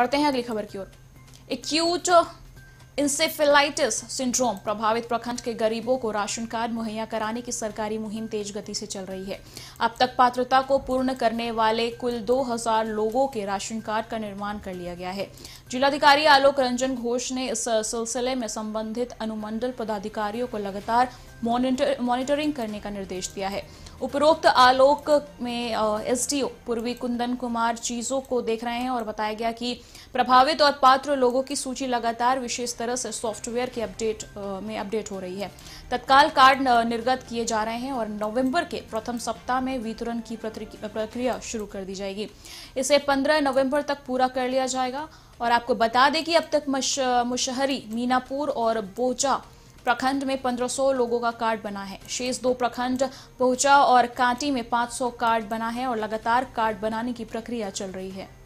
बढ़ते हैं अगली खबर की ओर एक्यूट इंसेफेलाइटिस सिंड्रोम प्रभावित प्रखंड के गरीबों को राशन कार्ड मुहैया कराने की सरकारी मुहिम तेज गति से चल रही है अब तक पात्रता को पूर्ण करने वाले कुल 2000 लोगों के राशन कार्ड का निर्माण कर लिया गया है जिलाधिकारी आलोक रंजन घोष ने इस सिलसिले में संबंधित अनुमंडल पदाधिकारियों को लगातार मॉनिटरिंग करने का निर्देश दिया है उपरोक्त आलोक में एसडीओ पूर्वी कुंदन कुमार चीजों को देख रहे हैं और बताया गया कि प्रभावित और पात्र लोगों की सूची लगातार विशेष तरह से सॉफ्टवेयर के अपडेट में अपडेट हो रही है तत्काल कार्ड निर्गत किए जा रहे हैं और नवंबर के प्रथम सप्ताह में वितरण की प्रक्रिया शुरू कर दी जाएगी इसे 15 नवंबर तक पूरा कर लिया जाएगा और आपको बता दें कि अब तक मुशहरी मीनापुर और बोचा प्रखंड में 1500 लोगों का कार्ड बना है शेष दो प्रखंड पहुंचा और कांटी में 500 कार्ड बना है और लगातार कार्ड बनाने की प्रक्रिया चल रही है